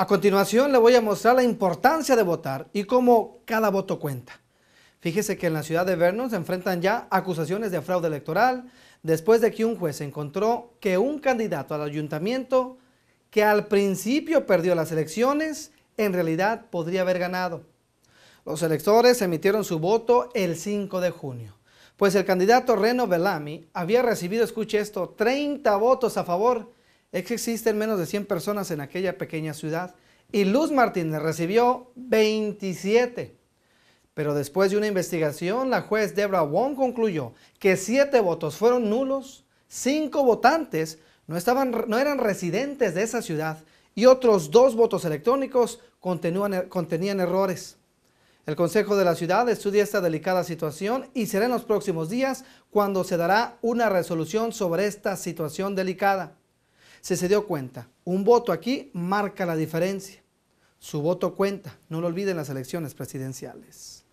A continuación le voy a mostrar la importancia de votar y cómo cada voto cuenta. Fíjese que en la ciudad de Vernon se enfrentan ya acusaciones de fraude electoral después de que un juez encontró que un candidato al ayuntamiento que al principio perdió las elecciones, en realidad podría haber ganado. Los electores emitieron su voto el 5 de junio, pues el candidato Reno Bellamy había recibido, escuche esto, 30 votos a favor existen menos de 100 personas en aquella pequeña ciudad y Luz Martínez recibió 27. Pero después de una investigación, la juez Debra Wong concluyó que 7 votos fueron nulos, 5 votantes no, estaban, no eran residentes de esa ciudad y otros 2 votos electrónicos contenían, contenían errores. El Consejo de la Ciudad estudia esta delicada situación y será en los próximos días cuando se dará una resolución sobre esta situación delicada. Se se dio cuenta, un voto aquí marca la diferencia. Su voto cuenta, no lo olviden las elecciones presidenciales.